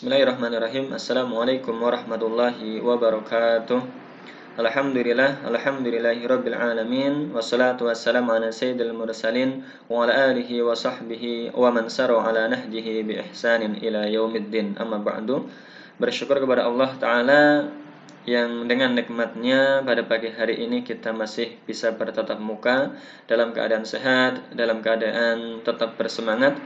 Bismillahirrahmanirrahim. Assalamualaikum warahmatullahi wabarakatuh. Alhamdulillah, alhamdulillahi rabbil alamin Wassalatu wassalamu ala sayyidil mursalin Wa ala alihi wa sahbihi wa man saru ala nahjihi bi ihsanin ila yaumiddin Amma ba'du Bersyukur kepada Allah Ta'ala yang dengan nikmatnya pada pagi hari ini kita masih bisa bertatap muka dalam keadaan sehat, dalam keadaan tetap bersemangat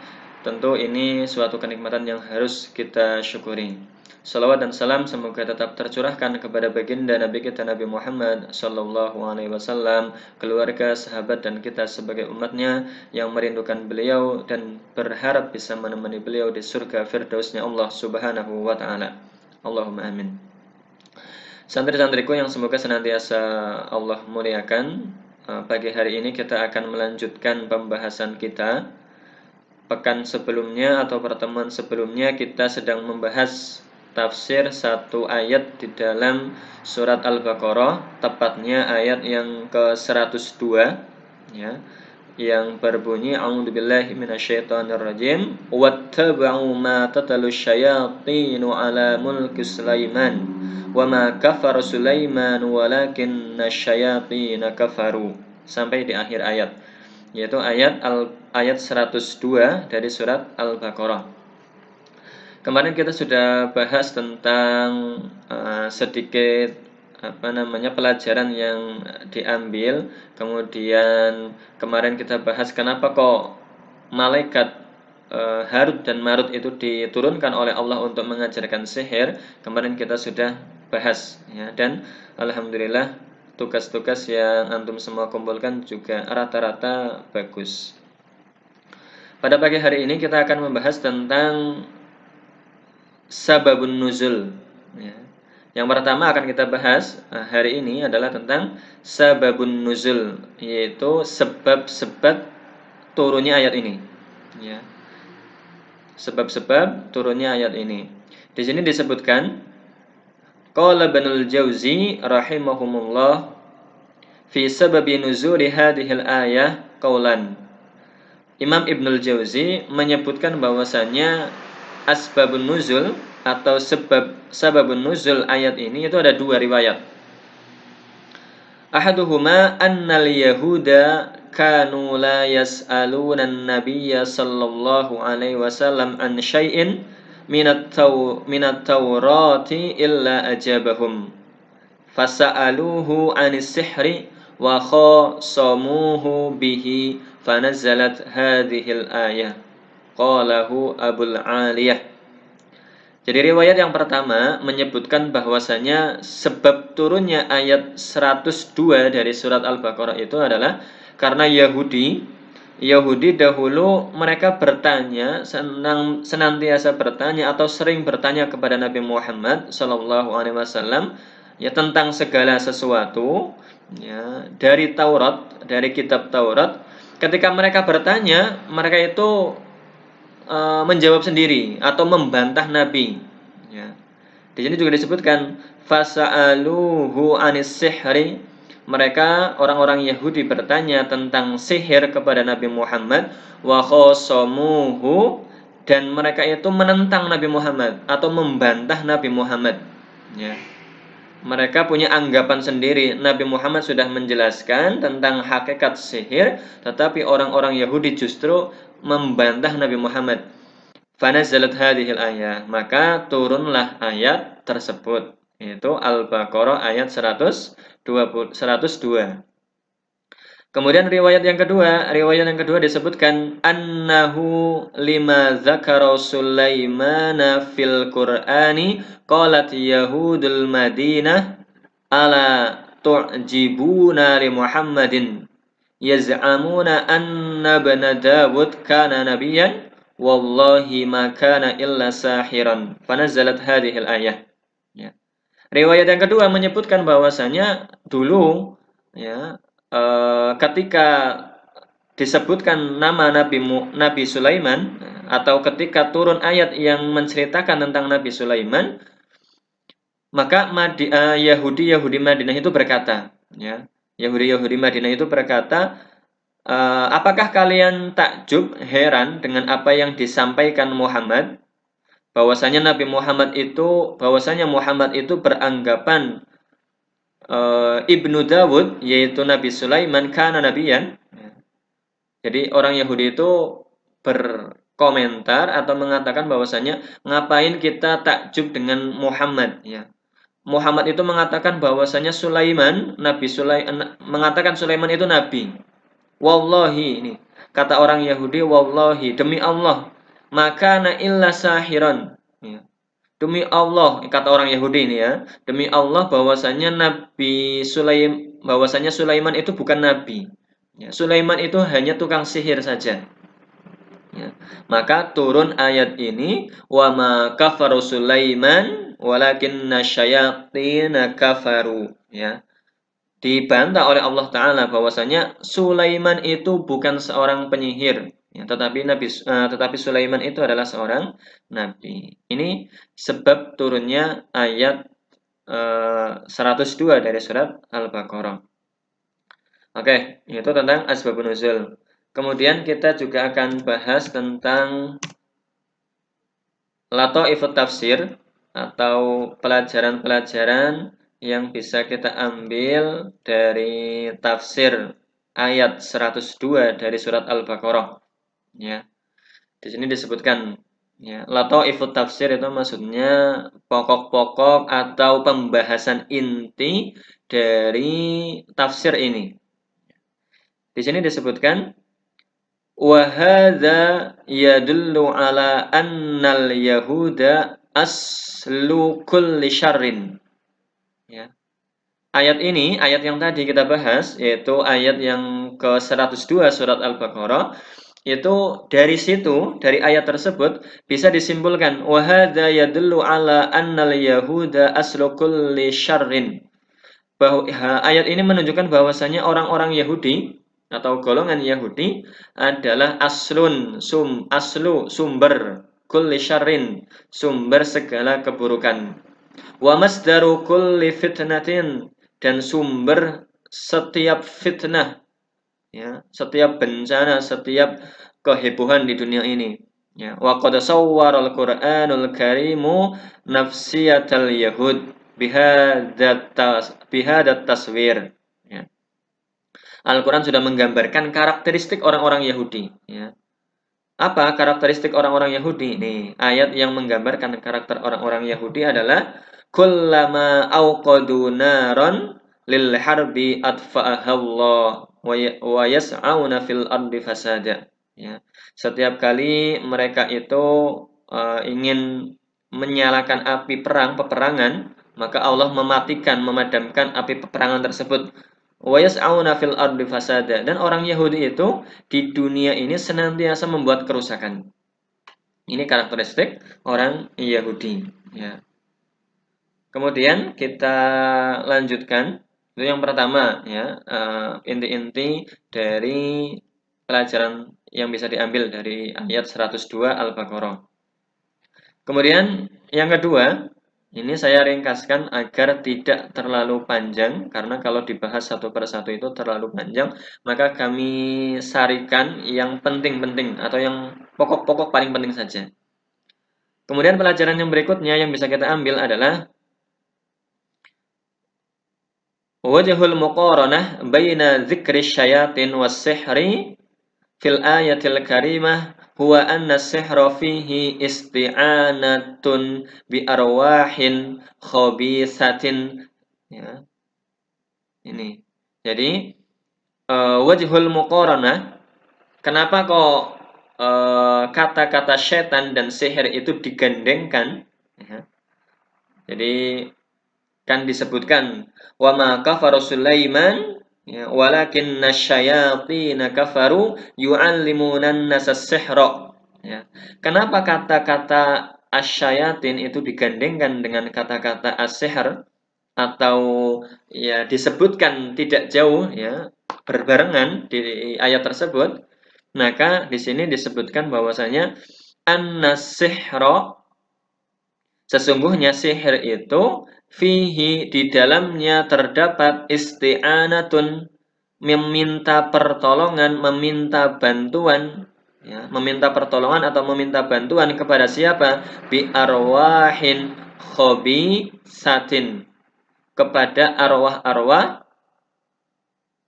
Tentu ini suatu kenikmatan yang harus kita syukuri. Salawat dan salam semoga tetap tercurahkan kepada baginda Nabi kita Nabi Muhammad Sallallahu Alaihi Wasallam, keluarga, sahabat dan kita sebagai umatnya yang merindukan beliau dan berharap bisa menemani beliau di surga firdausnya Allah Subhanahu Wa Taala. Allahumma amin. Santri-santriku yang semoga senantiasa Allah muliakan, eh, pagi hari ini kita akan melanjutkan pembahasan kita pekan sebelumnya atau pertemuan sebelumnya kita sedang membahas tafsir satu ayat di dalam surat Al-Baqarah, tepatnya ayat yang ke-102 ya yang berbunyi a'udzubillahi minasyaitonirrajim wattaba'u ma tatalu syayatinu ala mulki Sulaiman wa ma kafara Sulaiman walakinna syayatin kafaru sampai di akhir ayat yaitu ayat al ayat 102 dari surat Al-Baqarah. Kemarin kita sudah bahas tentang uh, sedikit apa namanya pelajaran yang diambil. Kemudian kemarin kita bahas kenapa kok malaikat uh, Harut dan Marut itu diturunkan oleh Allah untuk mengajarkan sihir. Kemarin kita sudah bahas ya dan alhamdulillah tugas-tugas yang antum semua kumpulkan juga rata-rata bagus. Pada pagi hari ini kita akan membahas tentang sababun nuzul. Ya. Yang pertama akan kita bahas eh, hari ini adalah tentang sababun nuzul, yaitu sebab-sebab turunnya ayat ini. Ya. Sebab-sebab turunnya ayat ini. Di sini disebutkan Qala Ibnul Jauzi rahimahumullah fi sababi nuzuri hadihil ayah Qawlan Imam Ibnul Jauzi menyebutkan bahwasannya asbabun nuzul atau sebab sababun nuzul ayat ini itu ada dua riwayat. Ahaduhuma annal yahuda kanu la yas'alunan nabiyya sallallahu alaihi wasallam an syai'in minat taw tawrati illa ajabahum fasa'aluhu anis sihri wa khasamuhu bihi fanazzalat hadhil ayah qalahu abul aliyah jadi riwayat yang pertama menyebutkan bahwasanya sebab turunnya ayat 102 dari surat Al-Baqarah itu adalah karena Yahudi Yahudi dahulu mereka bertanya senang, senantiasa bertanya atau sering bertanya kepada Nabi Muhammad Shallallahu Alaihi Wasallam ya tentang segala sesuatu ya dari Taurat dari kitab Taurat ketika mereka bertanya mereka itu e, menjawab sendiri atau membantah Nabi ya di sini juga disebutkan fasaaluhu anis mereka orang-orang Yahudi bertanya tentang sihir kepada Nabi Muhammad wa khosomuhu dan mereka itu menentang Nabi Muhammad atau membantah Nabi Muhammad ya mereka punya anggapan sendiri Nabi Muhammad sudah menjelaskan tentang hakikat sihir tetapi orang-orang Yahudi justru membantah Nabi Muhammad Fana maka turunlah ayat tersebut itu Al-Baqarah ayat 120, 102. Kemudian riwayat yang kedua, riwayat yang kedua disebutkan annahu lima zakara Sulaiman fil Qur'ani qalat yahudul Madinah ala tu'jibuna li Muhammadin yaz'amuna anna ibn Dawud kana nabiyyan wallahi ma kana illa sahiran fanazzalat al ayah Riwayat yang kedua menyebutkan bahwasanya dulu ya e, ketika disebutkan nama Nabi Nabi Sulaiman atau ketika turun ayat yang menceritakan tentang Nabi Sulaiman maka Madi, e, Yahudi Yahudi Madinah itu berkata ya Yahudi Yahudi Madinah itu berkata e, apakah kalian takjub heran dengan apa yang disampaikan Muhammad bahwasanya Nabi Muhammad itu bahwasanya Muhammad itu beranggapan e, Ibnu Dawud yaitu Nabi Sulaiman karena nabiyan. Jadi orang Yahudi itu berkomentar atau mengatakan bahwasanya ngapain kita takjub dengan Muhammad ya. Muhammad itu mengatakan bahwasanya Sulaiman, Nabi Sulaiman eh, mengatakan Sulaiman itu nabi. Wallahi ini kata orang Yahudi wallahi demi Allah maka na illa sahiran. Ya. Demi Allah, kata orang Yahudi ini ya, demi Allah bahwasanya Nabi Sulaiman, bahwasanya Sulaiman itu bukan nabi. Ya, Sulaiman itu hanya tukang sihir saja. Ya. Maka turun ayat ini wa ma kafaru Sulaiman walakin nasyayatin kafaru ya. Dibantah oleh Allah Ta'ala bahwasanya Sulaiman itu bukan seorang penyihir Ya, tetapi Nabi uh, tetapi Sulaiman itu adalah seorang nabi. Ini sebab turunnya ayat uh, eh, 102 dari surat Al-Baqarah. Oke, okay, itu tentang asbabun nuzul. Kemudian kita juga akan bahas tentang lato tafsir atau pelajaran-pelajaran yang bisa kita ambil dari tafsir ayat 102 dari surat Al-Baqarah ya di sini disebutkan ya lato ifut tafsir itu maksudnya pokok-pokok atau pembahasan inti dari tafsir ini di sini disebutkan wahada yadullu ala annal yahuda aslu kulli syarrin ya ayat ini ayat yang tadi kita bahas yaitu ayat yang ke-102 surat Al-Baqarah itu dari situ, dari ayat tersebut bisa disimpulkan wahada yadullu ala annal yahuda aslu syarrin. Bahwa ayat ini menunjukkan bahwasanya orang-orang Yahudi atau golongan Yahudi adalah aslun sum aslu sumber kulli syarrin sumber segala keburukan. Wa masdaru fitnatin dan sumber setiap fitnah ya setiap bencana setiap kehebohan di dunia ini ya wa qad sawwaral qur'anul karimu nafsiyatal yahud bihadat bihadat taswir ya. Al-Qur'an sudah menggambarkan karakteristik orang-orang Yahudi ya apa karakteristik orang-orang Yahudi nih ayat yang menggambarkan karakter orang-orang Yahudi adalah kullama auqadunaron lil harbi atfa'ahallah wa yas'auna fil ardi fasada ya setiap kali mereka itu uh, ingin menyalakan api perang peperangan maka Allah mematikan memadamkan api peperangan tersebut wa yas'auna fil ardi fasada dan orang Yahudi itu di dunia ini senantiasa membuat kerusakan ini karakteristik orang Yahudi ya kemudian kita lanjutkan itu yang pertama ya, eh, inti-inti dari pelajaran yang bisa diambil dari ayat 102 Al-Baqarah. Kemudian yang kedua, ini saya ringkaskan agar tidak terlalu panjang karena kalau dibahas satu per satu itu terlalu panjang, maka kami sarikan yang penting-penting atau yang pokok-pokok paling penting saja. Kemudian pelajaran yang berikutnya yang bisa kita ambil adalah Wajahul muqaranah baina dzikri syayatin was sihri fil ayatil karimah huwa anna sihra fihi isti'anatun bi arwahin khabisatin ya. Ini. Jadi uh, wajhul muqaranah kenapa kok uh, kata-kata setan dan sihir itu digandengkan ya. Jadi Kan disebutkan ma kafara Sulaiman ya, walakin nasyayatin kafaru yu'allimunan nas sihra. Ya. Kenapa kata-kata asyayatin itu digandengkan dengan kata-kata asihr atau ya disebutkan tidak jauh ya berbarengan di ayat tersebut maka di sini disebutkan bahwasanya an sihra sesungguhnya sihir itu Fihi di dalamnya terdapat isti'anatun meminta pertolongan, meminta bantuan, ya, meminta pertolongan atau meminta bantuan kepada siapa? Bi arwahin khobi satin kepada arwah-arwah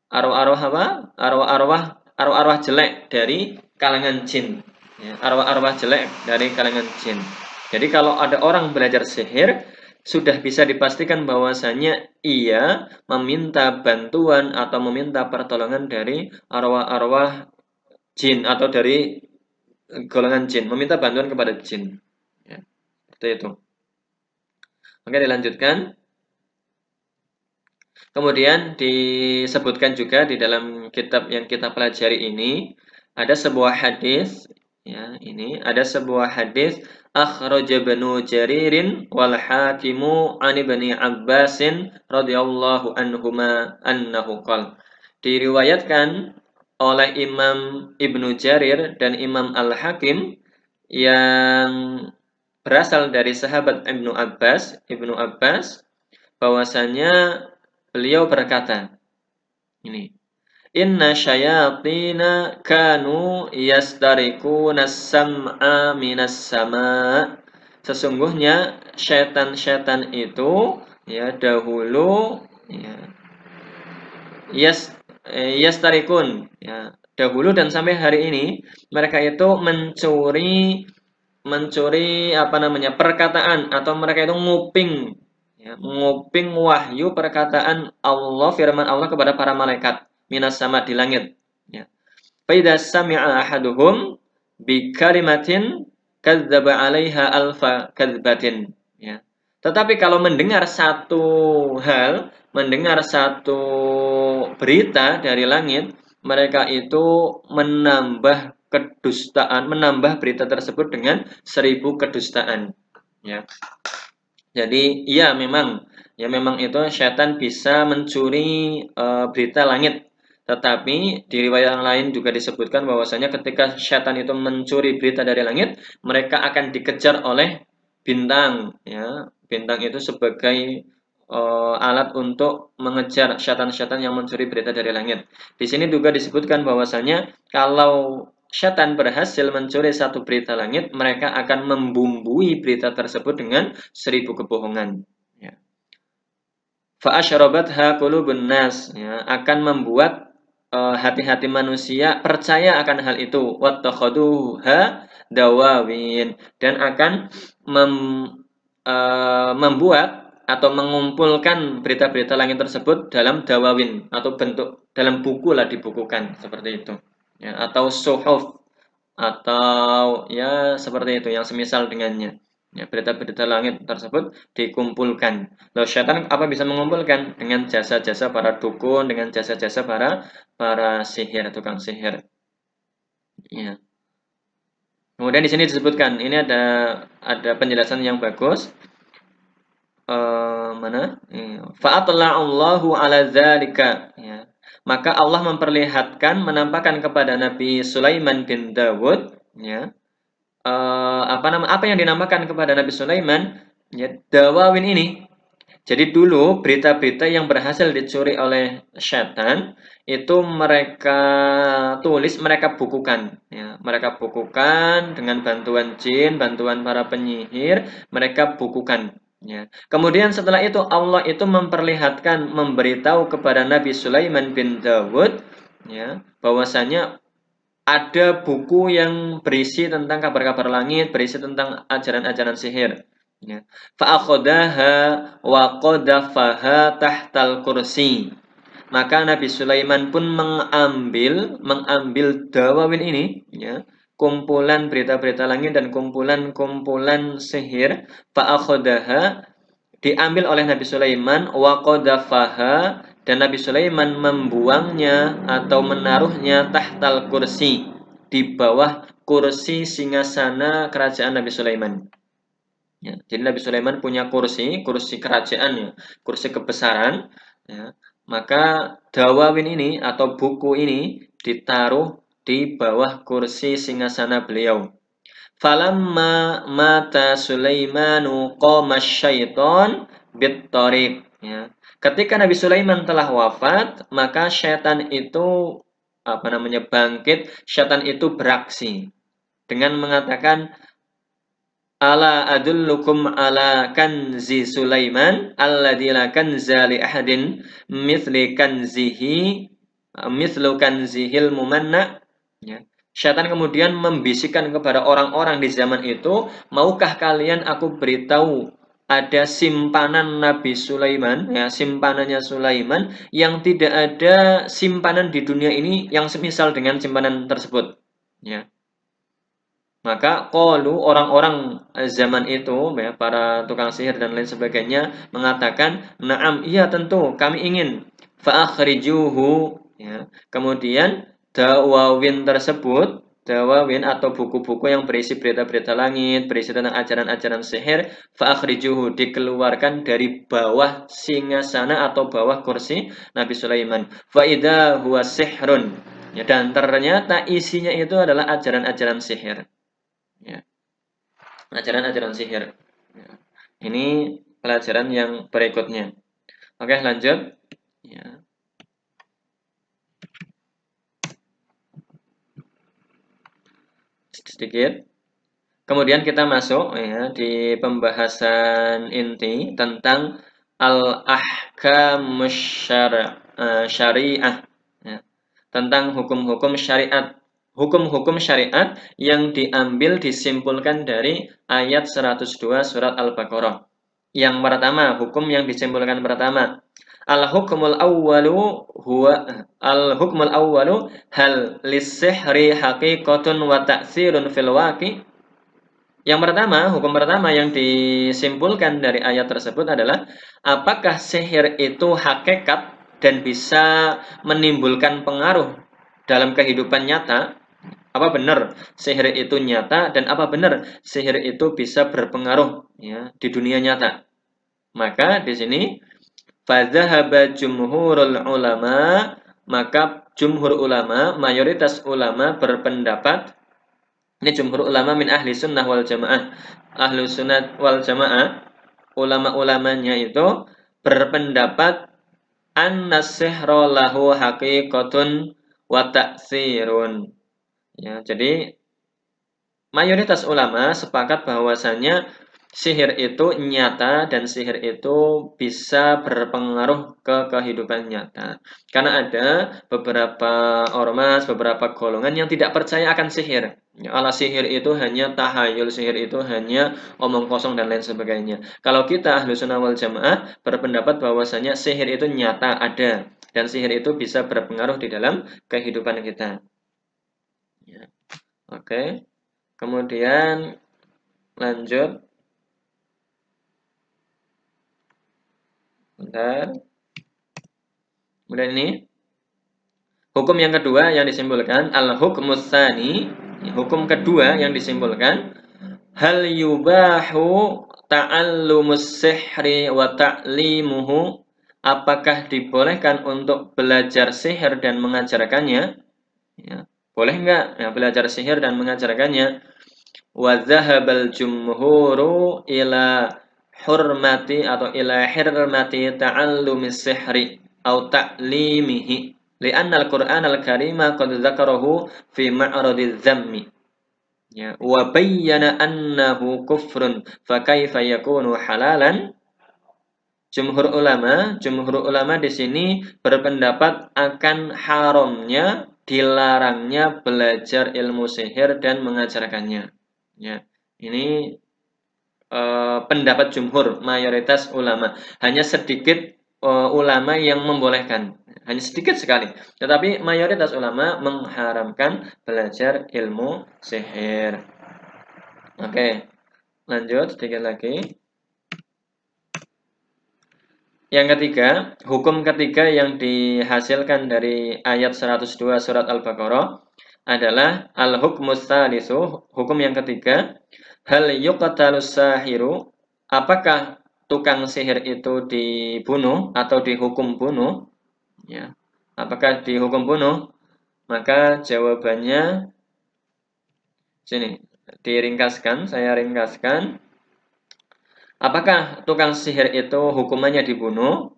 arwah-arwah apa? Arwah-arwah arwah-arwah jelek dari kalangan jin. Ya, arwah-arwah jelek dari kalangan jin. Jadi kalau ada orang belajar sihir, sudah bisa dipastikan bahwasanya ia meminta bantuan atau meminta pertolongan dari arwah-arwah jin atau dari golongan jin, meminta bantuan kepada jin. Ya, seperti itu. Oke, dilanjutkan. Kemudian disebutkan juga di dalam kitab yang kita pelajari ini ada sebuah hadis ya ini ada sebuah hadis أخرج بن جرير والحاكم عن an عباس رضي الله عنهما أنه قال diriwayatkan oleh Imam Ibnu Jarir dan Imam Al-Hakim yang berasal dari sahabat Ibnu Abbas, Ibnu Abbas bahwasanya beliau berkata ini Inna syayatina kanu yastariku sam'a minas sama. Sesungguhnya setan-setan itu ya dahulu ya yas eh, yastarikun ya dahulu dan sampai hari ini mereka itu mencuri mencuri apa namanya perkataan atau mereka itu nguping ya, nguping wahyu perkataan Allah firman Allah kepada para malaikat minas sama di langit. Ya. Faida sami'a ahaduhum bi kalimatin kadzaba 'alaiha alfa kadzbatin. Ya. Tetapi kalau mendengar satu hal, mendengar satu berita dari langit, mereka itu menambah kedustaan, menambah berita tersebut dengan seribu kedustaan. Ya. Jadi, ya memang, ya memang itu setan bisa mencuri uh, berita langit, tetapi di riwayat yang lain juga disebutkan bahwasanya ketika setan itu mencuri berita dari langit, mereka akan dikejar oleh bintang. Ya, bintang itu sebagai uh, alat untuk mengejar setan-setan yang mencuri berita dari langit. Di sini juga disebutkan bahwasanya kalau setan berhasil mencuri satu berita langit, mereka akan membumbui berita tersebut dengan seribu kebohongan. Ya. Fa'asyarabatha qulubun ya, akan membuat Eh, hati-hati manusia percaya akan hal itu wattakhaduha dawawin dan akan mem, uh, membuat atau mengumpulkan berita-berita langit tersebut dalam dawawin atau bentuk dalam buku lah dibukukan seperti itu ya, atau suhuf atau ya seperti itu yang semisal dengannya ya, berita-berita langit tersebut dikumpulkan. Lalu setan apa bisa mengumpulkan dengan jasa-jasa para dukun, dengan jasa-jasa para para sihir tukang sihir. Ya. Kemudian di sini disebutkan ini ada ada penjelasan yang bagus. Uh, mana? Iya. Fa'atla Allahu ala dzalika. Ya. Maka Allah memperlihatkan menampakkan kepada Nabi Sulaiman bin Dawud ya uh, apa nama apa yang dinamakan kepada Nabi Sulaiman ya dawawin ini. Jadi dulu berita-berita yang berhasil dicuri oleh setan itu mereka tulis, mereka bukukan, ya. mereka bukukan dengan bantuan jin, bantuan para penyihir, mereka bukukan. Ya. Kemudian setelah itu Allah itu memperlihatkan, memberitahu kepada Nabi Sulaiman bin Dawud, ya, bahwasanya ada buku yang berisi tentang kabar-kabar langit, berisi tentang ajaran-ajaran sihir. Ya. Fa'akhodaha wa tahtal kursi. Maka Nabi Sulaiman pun mengambil mengambil dawawin ini, ya, kumpulan berita-berita langit dan kumpulan-kumpulan sihir. Fa'akhodaha diambil oleh Nabi Sulaiman wa dan Nabi Sulaiman membuangnya atau menaruhnya tahtal kursi di bawah kursi singasana kerajaan Nabi Sulaiman. Ya, jadi Nabi Sulaiman punya kursi, kursi kerajaan ya, kursi kebesaran. Ya, maka dawawin ini atau buku ini ditaruh di bawah kursi singasana beliau. Falamma mata Sulaimanu qama syaiton bittariq. Ya. Ketika Nabi Sulaiman telah wafat, maka syaitan itu apa namanya bangkit, syaitan itu beraksi dengan mengatakan Ala adullukum ala kanzi Sulaiman alladzi la kanza li ahadin mithli kanzihi mithlu kanzihil mumanna ya. Syaitan kemudian membisikkan kepada orang-orang di zaman itu, maukah kalian aku beritahu ada simpanan Nabi Sulaiman, ya, simpanannya Sulaiman yang tidak ada simpanan di dunia ini yang semisal dengan simpanan tersebut. Ya. Maka kolu orang-orang zaman itu, ya, para tukang sihir dan lain sebagainya mengatakan, naam, iya tentu kami ingin faakhrijuhu. Ya. Kemudian dawawin tersebut dawawin atau buku-buku yang berisi berita-berita langit, berisi tentang ajaran-ajaran sihir, fa'akhrijuhu dikeluarkan dari bawah singgasana atau bawah kursi Nabi Sulaiman. Fa'idha huwa sihrun. Ya, dan ternyata isinya itu adalah ajaran-ajaran sihir. ajaran ya. Ajaran-ajaran sihir. Ya. Ini pelajaran yang berikutnya. Oke, lanjut. sedikit. Kemudian kita masuk ya di pembahasan inti tentang al-ahkam eh, syariah ya, tentang hukum-hukum syariat hukum-hukum syariat yang diambil disimpulkan dari ayat 102 surat Al-Baqarah. Yang pertama, hukum yang disimpulkan pertama al hukmul awwalu huwa al hukmul awwalu hal lisihri haqiqatun wa ta'sirun fil waqi yang pertama, hukum pertama yang disimpulkan dari ayat tersebut adalah apakah sihir itu hakikat dan bisa menimbulkan pengaruh dalam kehidupan nyata? Apa benar sihir itu nyata dan apa benar sihir itu bisa berpengaruh ya di dunia nyata? Maka di sini Fadzahaba jumhurul ulama, maka jumhur ulama, mayoritas ulama berpendapat ini jumhur ulama min ahli sunnah wal jamaah. Ahli sunnah wal jamaah, ulama-ulamanya itu berpendapat anna sihra lahu haqiqatun wa ta'sirun. Ya, jadi mayoritas ulama sepakat bahwasanya sihir itu nyata dan sihir itu bisa berpengaruh ke kehidupan nyata. Karena ada beberapa ormas, beberapa golongan yang tidak percaya akan sihir. Ya, Ala sihir itu hanya tahayul, sihir itu hanya omong kosong dan lain sebagainya. Kalau kita ahlu sunnah wal jamaah berpendapat bahwasanya sihir itu nyata ada dan sihir itu bisa berpengaruh di dalam kehidupan kita. Ya. Oke, kemudian lanjut. Bentar. Kemudian ini hukum yang kedua yang disimpulkan al hukum hukum kedua yang disimpulkan hal yubahu ta'allumus sihri wa ta'limuhu apakah dibolehkan untuk belajar sihir dan mengajarkannya? Ya, boleh enggak ya, belajar sihir dan mengajarkannya? Wa zahabal jumhuru ila hurmati atau ila hirmati ta'allumi sihri atau ta'limihi li'anna al-Qur'an al-Karima qad zakarahu fi ma'radi zammi ya wa bayyana annahu kufrun fa kaifa yakunu halalan Jumhur ulama, jumhur ulama di sini berpendapat akan haramnya, dilarangnya belajar ilmu sihir dan mengajarkannya. Ya, ini Eh, pendapat jumhur mayoritas ulama. Hanya sedikit uh, ulama yang membolehkan. Hanya sedikit sekali. Tetapi mayoritas ulama mengharamkan belajar ilmu sihir. Oke. Okay. Lanjut sedikit lagi. Yang ketiga, hukum ketiga yang dihasilkan dari ayat 102 surat Al-Baqarah adalah al-hukmus hukum yang ketiga Hal yuqtalu sahiru? Apakah tukang sihir itu dibunuh atau dihukum bunuh? Ya. Apakah dihukum bunuh? Maka jawabannya sini diringkaskan, saya ringkaskan. Apakah tukang sihir itu hukumannya dibunuh?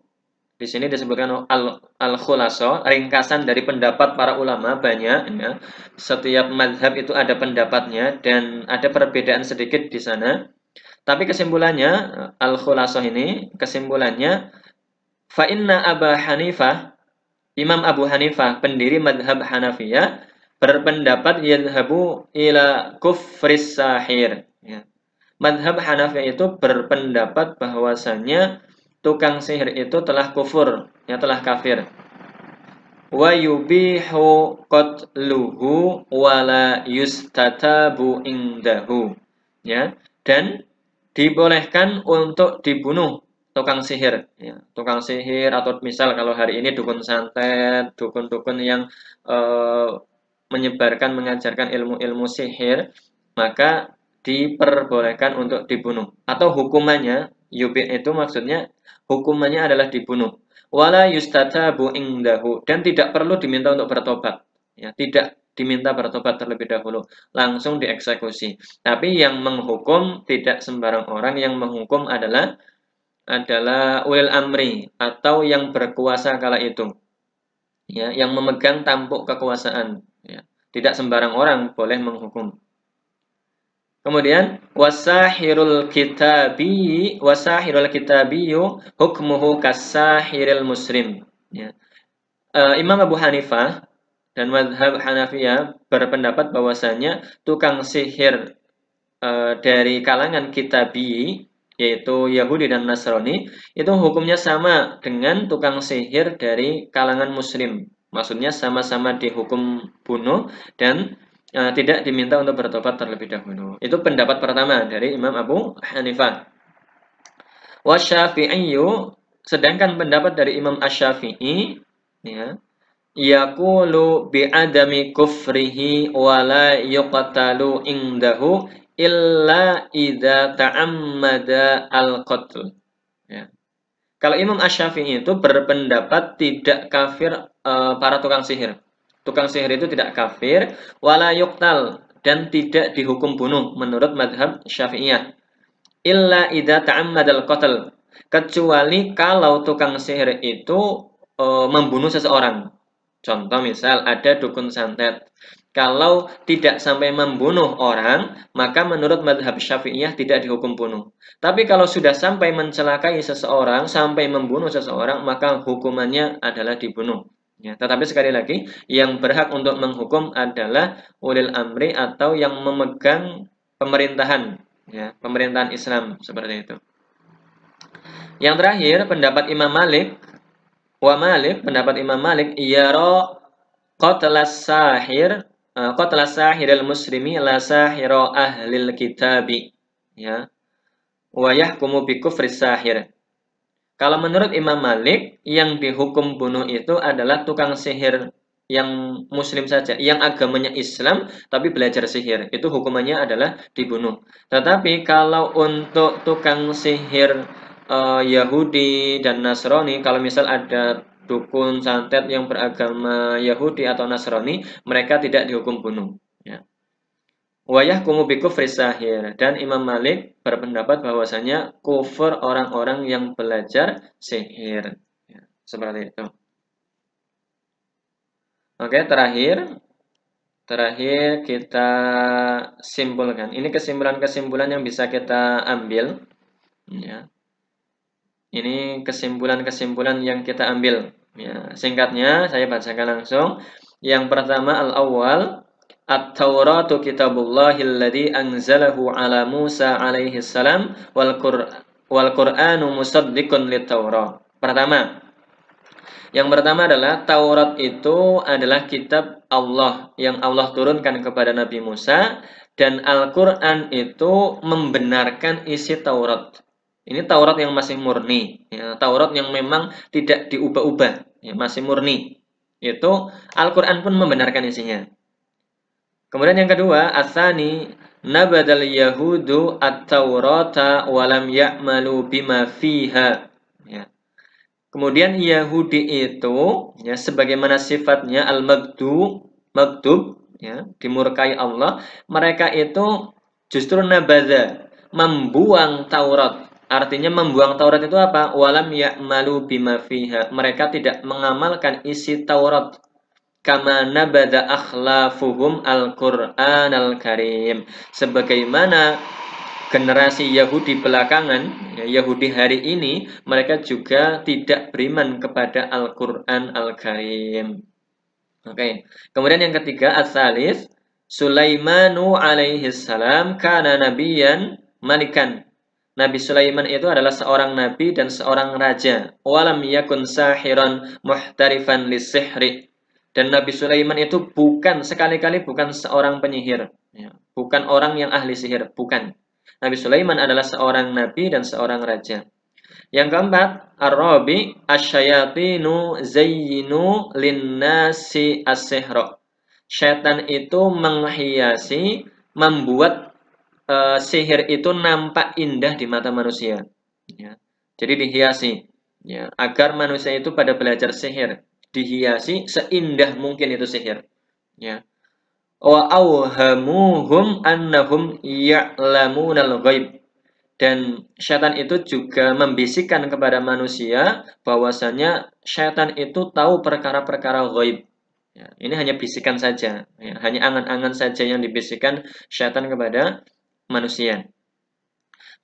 Di sini disebutkan al, al khulaso ringkasan dari pendapat para ulama banyak. Ya. Setiap madhab itu ada pendapatnya dan ada perbedaan sedikit di sana. Tapi kesimpulannya al khulaso ini kesimpulannya fa inna Abu Hanifah Imam Abu Hanifah pendiri madhab Hanafiyah berpendapat yadhabu ila kufris sahir. Ya. Madhab Hanafiyah itu berpendapat bahwasanya tukang sihir itu telah kufur, ya telah kafir. Wa yubihu qatluhu wala yustatabu indahu. Ya, dan dibolehkan untuk dibunuh tukang sihir ya. tukang sihir atau misal kalau hari ini dukun santet dukun-dukun yang e, menyebarkan mengajarkan ilmu-ilmu sihir maka diperbolehkan untuk dibunuh atau hukumannya Yubi itu maksudnya hukumannya adalah dibunuh. Wala yustatabu ingdahu dan tidak perlu diminta untuk bertobat. Ya, tidak diminta bertobat terlebih dahulu, langsung dieksekusi. Tapi yang menghukum tidak sembarang orang, yang menghukum adalah adalah wil amri atau yang berkuasa kala itu. Ya, yang memegang tampuk kekuasaan, ya. Tidak sembarang orang boleh menghukum. Kemudian wasahirul kitabi wasahirul kitabiyu hukmuhu kasahiril muslim. Ya. Uh, Imam Abu Hanifah dan madhab Hanafiyah berpendapat bahwasanya tukang sihir uh, dari kalangan kitabi yaitu Yahudi dan Nasrani itu hukumnya sama dengan tukang sihir dari kalangan muslim. Maksudnya sama-sama dihukum bunuh dan Eh, tidak diminta untuk bertobat terlebih dahulu. Itu pendapat pertama dari Imam Abu Hanifah. Wa sedangkan pendapat dari Imam asy ya yaqulu bi'adami kufrihi wa la yuqtalu indahu illa idza ta'ammada al-qatl. Ya. Kalau Imam asy itu berpendapat tidak kafir uh, para tukang sihir tukang sihir itu tidak kafir wala yuqtal dan tidak dihukum bunuh menurut madhab syafi'iyah illa idza ta'ammadal qatl kecuali kalau tukang sihir itu e, membunuh seseorang contoh misal ada dukun santet kalau tidak sampai membunuh orang maka menurut madhab syafi'iyah tidak dihukum bunuh tapi kalau sudah sampai mencelakai seseorang sampai membunuh seseorang maka hukumannya adalah dibunuh Ya, tetapi sekali lagi, yang berhak untuk menghukum adalah ulil amri atau yang memegang pemerintahan, ya, pemerintahan Islam seperti itu. Yang terakhir, pendapat Imam Malik, wa Malik, pendapat Imam Malik, yaro qatlas sahir, e, qatlas al muslimi la sahiro ahlil kitabi, ya, wa yahkumu bi kufri sahir. Kalau menurut Imam Malik, yang dihukum bunuh itu adalah tukang sihir yang muslim saja, yang agamanya Islam tapi belajar sihir. Itu hukumannya adalah dibunuh. Tetapi kalau untuk tukang sihir uh, Yahudi dan Nasrani, kalau misal ada dukun santet yang beragama Yahudi atau Nasrani, mereka tidak dihukum bunuh. Ya. Wayah kumu biku sahir. Dan Imam Malik berpendapat bahwasanya kufur orang-orang yang belajar sihir. Ya, seperti itu. Oke, terakhir. Terakhir kita simpulkan. Ini kesimpulan-kesimpulan yang bisa kita ambil. Ya. Ini kesimpulan-kesimpulan yang kita ambil. Ya. Singkatnya, saya bacakan langsung. Yang pertama, al awal at kitabullahi alladhi anzalahu ala Musa alaihi salam wal musaddiqun lit Pertama, yang pertama adalah Taurat itu adalah kitab Allah yang Allah turunkan kepada Nabi Musa dan Al-Qur'an itu membenarkan isi Taurat. Ini Taurat yang masih murni, ya, Taurat yang memang tidak diubah-ubah, ya, masih murni. Itu Al-Qur'an pun membenarkan isinya. Kemudian yang kedua, asani nabadal yahudu at-taurata walam ya'malu bima fiha. Ya. Kemudian Yahudi itu ya sebagaimana sifatnya al-magdu magdub ya dimurkai Allah, mereka itu justru nabadha membuang Taurat. Artinya membuang Taurat itu apa? Walam ya'malu bima fiha. Mereka tidak mengamalkan isi Taurat kama nabada akhlafuhum al-Qur'an al-Karim sebagaimana generasi Yahudi belakangan ya, Yahudi hari ini mereka juga tidak beriman kepada Al-Qur'an al-Karim oke kemudian yang ketiga as-salis Sulaimanu alaihi salam kana nabiyan malikan Nabi Sulaiman itu adalah seorang nabi dan seorang raja. Walam yakun sahiran muhtarifan lisihri dan Nabi Sulaiman itu bukan sekali-kali bukan seorang penyihir, ya, bukan orang yang ahli sihir, bukan. Nabi Sulaiman adalah seorang nabi dan seorang raja. Yang keempat, Ar-Rabi asyayatinu zayyinu linnasi as-sihra. Setan itu menghiasi, membuat uh, sihir itu nampak indah di mata manusia. Ya. Jadi dihiasi, ya, agar manusia itu pada belajar sihir dihiasi seindah mungkin itu sihir ya wa awhamuhum annahum ya'lamunal ghaib dan syaitan itu juga membisikkan kepada manusia bahwasanya syaitan itu tahu perkara-perkara gaib. Ya, ini hanya bisikan saja, ya, hanya angan-angan saja yang dibisikkan syaitan kepada manusia.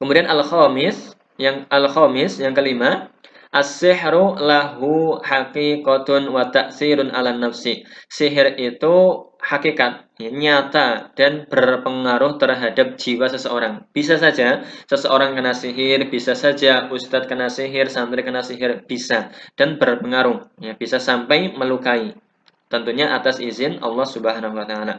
Kemudian al-khamis, yang al-khamis yang kelima, As-sihru lahu haqiqatun wa ta'sirun ala nafsi. Sihir itu hakikat, ya, nyata dan berpengaruh terhadap jiwa seseorang. Bisa saja seseorang kena sihir, bisa saja ustadz kena sihir, santri kena sihir, bisa dan berpengaruh. Ya, bisa sampai melukai. Tentunya atas izin Allah Subhanahu wa taala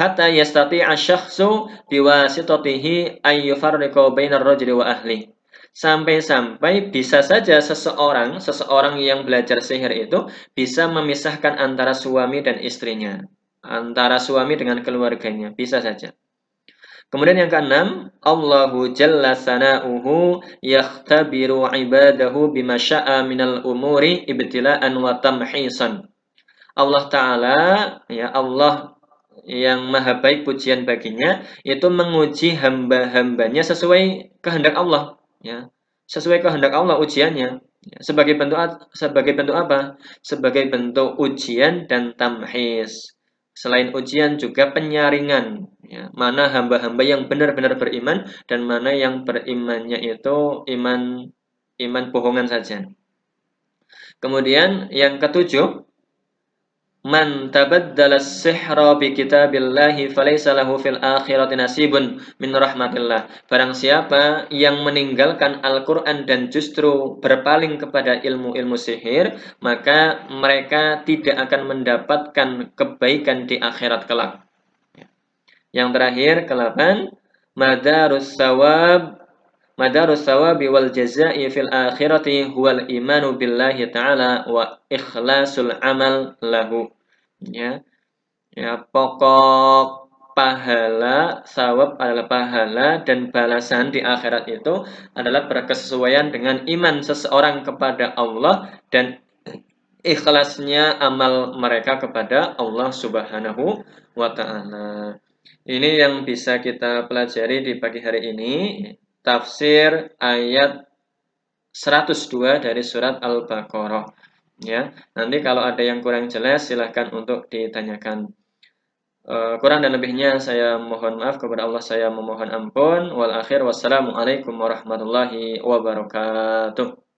hatta yastati'a syakhsu biwasitatihi ayyufarriko bainar rajuli wa ahli Sampai-sampai bisa saja seseorang, seseorang yang belajar sihir itu bisa memisahkan antara suami dan istrinya, antara suami dengan keluarganya, bisa saja. Kemudian yang keenam, Allahu jalla sana'uhu yakhtabiru ibadahu Bimashaa minal umuri ibtila'an wa tamhisan. Allah Ta'ala, ya Allah yang maha baik pujian baginya, itu menguji hamba-hambanya sesuai kehendak Allah ya sesuai kehendak Allah ujiannya ya. sebagai bentuk sebagai bentuk apa sebagai bentuk ujian dan tamhis selain ujian juga penyaringan ya. mana hamba-hamba yang benar-benar beriman dan mana yang berimannya itu iman iman bohongan saja kemudian yang ketujuh Man tabaddala sihra bi kitabillahi falaysa lahu fil akhirati nasibun min rahmatillah. Barang siapa yang meninggalkan Al-Qur'an dan justru berpaling kepada ilmu-ilmu sihir, maka mereka tidak akan mendapatkan kebaikan di akhirat kelak. Ya. Yang terakhir, ke-8, madarus sawab Madarus sawabi wal jazai fil akhirati huwal imanu billahi ta'ala wa ikhlasul amal lahu. Ya. Ya, pokok pahala, sawab adalah pahala dan balasan di akhirat itu adalah berkesesuaian dengan iman seseorang kepada Allah dan ikhlasnya amal mereka kepada Allah Subhanahu wa taala. Ini yang bisa kita pelajari di pagi hari ini tafsir ayat 102 dari surat Al-Baqarah. Ya, nanti kalau ada yang kurang jelas silahkan untuk ditanyakan. Uh, kurang dan lebihnya saya mohon maaf kepada Allah saya memohon ampun. Wal akhir wassalamualaikum warahmatullahi wabarakatuh.